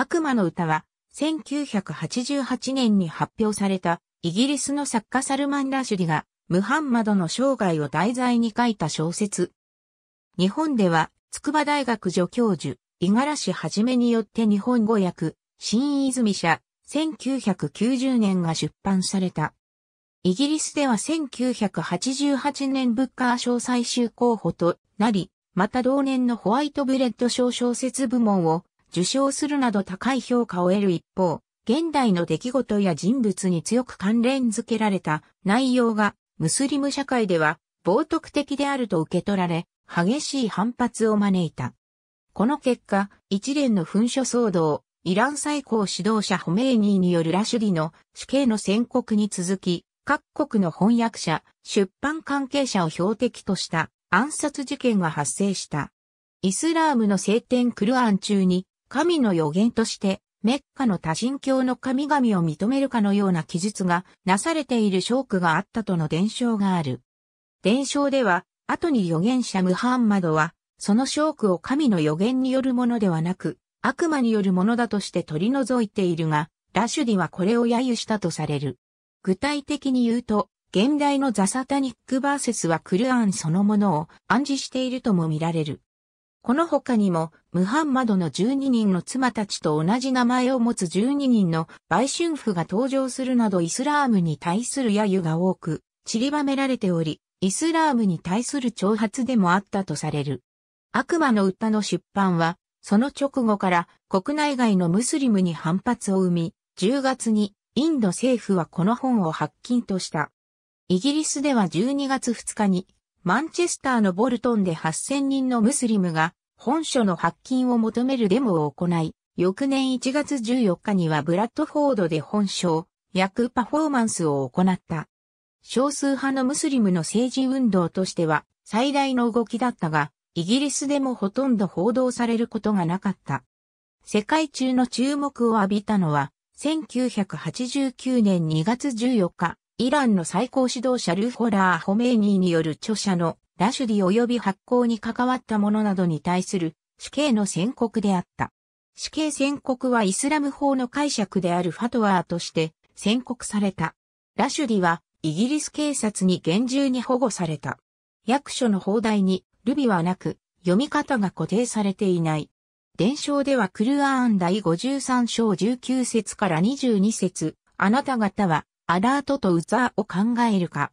悪魔の歌は、1988年に発表された、イギリスの作家サルマン・ラシュリが、ムハンマドの生涯を題材に書いた小説。日本では、筑波大学助教授、五十嵐はじめによって日本語訳、新泉社、1990年が出版された。イギリスでは1988年ブッカー賞最終候補となり、また同年のホワイトブレッド賞小説部門を受賞するなど高い評価を得る一方、現代の出来事や人物に強く関連づけられた内容がムスリム社会では冒涜的であると受け取られ、激しい反発を招いた。この結果、一連の噴書騒動、イラン最高指導者ホメイニーによるラシュディの死刑の宣告に続き、各国の翻訳者、出版関係者を標的とした暗殺事件が発生した。イスラームの聖典クルアン中に神の予言として、メッカの多神教の神々を認めるかのような記述がなされている証拠があったとの伝承がある。伝承では、後に預言者ムハンマドは、その証拠を神の予言によるものではなく、悪魔によるものだとして取り除いているが、ラシュディはこれを揶揄したとされる。具体的に言うと、現代のザサタニックバーセスはクルアンそのものを暗示しているとも見られる。この他にも、ムハンマドの12人の妻たちと同じ名前を持つ12人の売春婦が登場するなどイスラームに対する揶揄が多く、散りばめられており、イスラームに対する挑発でもあったとされる。悪魔の歌の出版は、その直後から国内外のムスリムに反発を生み、10月にインド政府はこの本を発禁とした。イギリスでは12月2日にマンチェスターのボルトンで8000人のムスリムが本書の発禁を求めるデモを行い、翌年1月14日にはブラッドフォードで本書、役パフォーマンスを行った。少数派のムスリムの政治運動としては最大の動きだったが、イギリスでもほとんど報道されることがなかった。世界中の注目を浴びたのは、1989年2月14日、イランの最高指導者ルホラー・ホメイニーによる著者のラシュディ及び発行に関わった者などに対する死刑の宣告であった。死刑宣告はイスラム法の解釈であるファトワーとして宣告された。ラシュディはイギリス警察に厳重に保護された。役所の砲台にルビはなく読み方が固定されていない。伝承ではクルアーン第53章19節から22節あなた方はアラートとウザーを考えるか。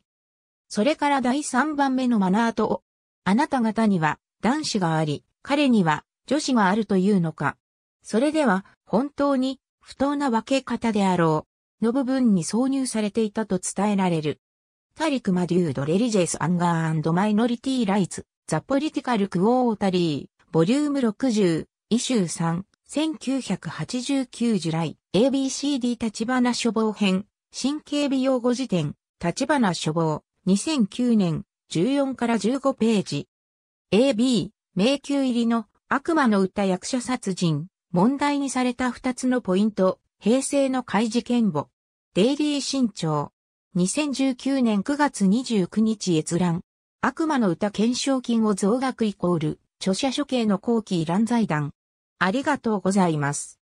それから第3番目のマナートを、あなた方には男子があり、彼には女子があるというのか。それでは本当に不当な分け方であろう。の部分に挿入されていたと伝えられる。タリク・マデュード・レリジェス・アンガーマイノリティ・ライツ、ザ・ポリティカル・クオータリー、ボリューム60、イシュー3、1989ジュライ、ABCD 立花処方編、神経美容語辞典、立花処方、2009年、14から15ページ。AB、迷宮入りの悪魔の歌役者殺人、問題にされた2つのポイント、平成の開示見簿。デイリー新潮。2019年9月29日閲覧。悪魔の歌検証金を増額イコール、著者処刑の後期乱財団。ありがとうございます。